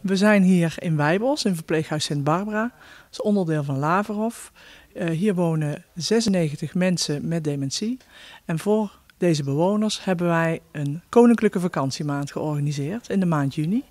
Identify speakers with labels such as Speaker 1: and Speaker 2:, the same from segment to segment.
Speaker 1: We zijn hier in Wijbels, in verpleeghuis Sint Barbara. Dat is onderdeel van Laverhof. Eh, hier wonen 96 mensen met dementie. En voor deze bewoners hebben wij een koninklijke vakantiemaand georganiseerd in de maand juni.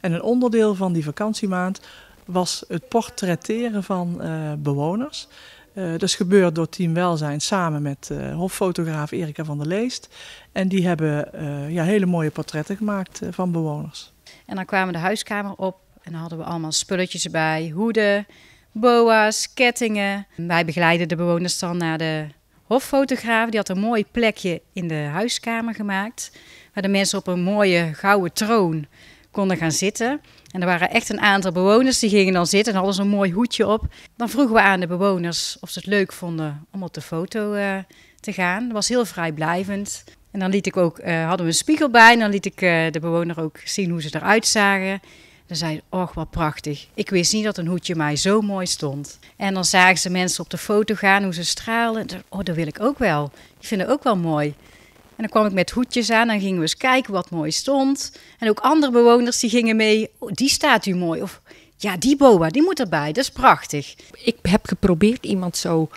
Speaker 1: En een onderdeel van die vakantiemaand was het portretteren van eh, bewoners. Eh, dat is gebeurd door Team Welzijn samen met uh, hoffotograaf Erika van der Leest. En die hebben ja, hele mooie portretten gemaakt van bewoners.
Speaker 2: En dan kwamen we de huiskamer op en dan hadden we allemaal spulletjes erbij. Hoeden, boa's, kettingen. Wij begeleidden de bewoners dan naar de hoffotograaf. Die had een mooi plekje in de huiskamer gemaakt. Waar de mensen op een mooie gouden troon konden gaan zitten. En er waren echt een aantal bewoners die gingen dan zitten en hadden zo'n mooi hoedje op. Dan vroegen we aan de bewoners of ze het leuk vonden om op de foto eh, te gaan. Dat was heel vrijblijvend. En dan liet ik ook, eh, hadden we een spiegel bij. En dan liet ik eh, de bewoner ook zien hoe ze eruit zagen. Dan zei ze, wat prachtig. Ik wist niet dat een hoedje mij zo mooi stond. En dan zagen ze mensen op de foto gaan, hoe ze stralen. oh, dat wil ik ook wel. Ik vind het ook wel mooi. En dan kwam ik met hoedjes aan Dan gingen we eens kijken wat mooi stond. En ook andere bewoners die gingen mee. Oh, die staat u mooi. Of ja, die boa, die moet erbij. Dat is prachtig. Ik heb geprobeerd iemand
Speaker 3: zo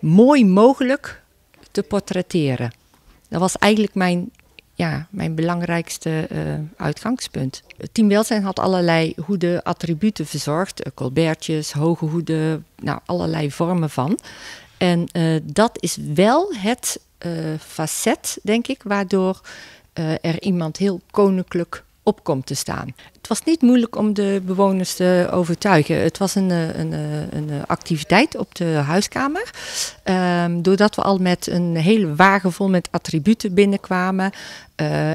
Speaker 3: mooi mogelijk te portretteren. Dat was eigenlijk mijn, ja, mijn belangrijkste eh, uitgangspunt. Het team welzijn had allerlei hoeden, attributen verzorgd. Eh, colbertjes, hoge hoeden, nou, allerlei vormen van. En eh, dat is wel het facet, denk ik, waardoor er iemand heel koninklijk op komt te staan. Het was niet moeilijk om de bewoners te overtuigen. Het was een, eh, een, eh, een eh, activiteit op de huiskamer. Ehm, doordat we al met een hele wagen vol met attributen binnenkwamen.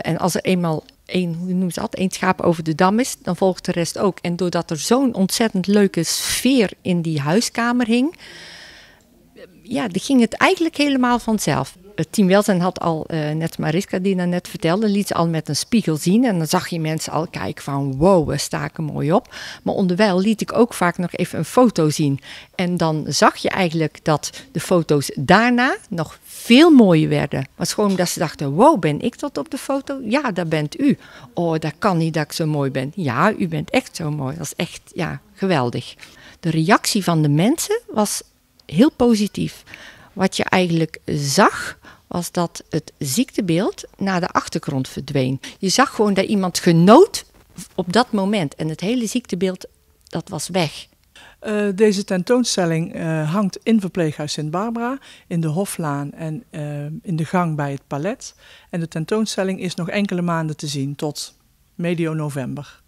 Speaker 3: en als er eenmaal één, hoe noem dat, één schaap over de dam is, dan volgt de rest ook. En doordat er zo'n ontzettend leuke sfeer in die huiskamer hing ja, die ging het eigenlijk helemaal vanzelf. Het team Welzijn had al, eh, net Mariska die dat net vertelde, liet ze al met een spiegel zien. En dan zag je mensen al kijken van wow, we staken mooi op. Maar onderwijl liet ik ook vaak nog even een foto zien. En dan zag je eigenlijk dat de foto's daarna nog veel mooier werden. Was gewoon dat ze dachten, wow, ben ik dat op de foto? Ja, daar bent u. Oh, dat kan niet dat ik zo mooi ben. Ja, u bent echt zo mooi. Dat is echt, ja, geweldig. De reactie van de mensen was heel positief. Wat je eigenlijk zag, was dat het ziektebeeld naar de achtergrond verdween. Je zag gewoon dat iemand genoot op dat moment. En het
Speaker 1: hele ziektebeeld, dat was weg. Eh, deze tentoonstelling eh, hangt in verpleeghuis Sint-Barbara, in de Hoflaan en eh, in de gang bij het palet. En de tentoonstelling is nog enkele maanden te zien tot medio november.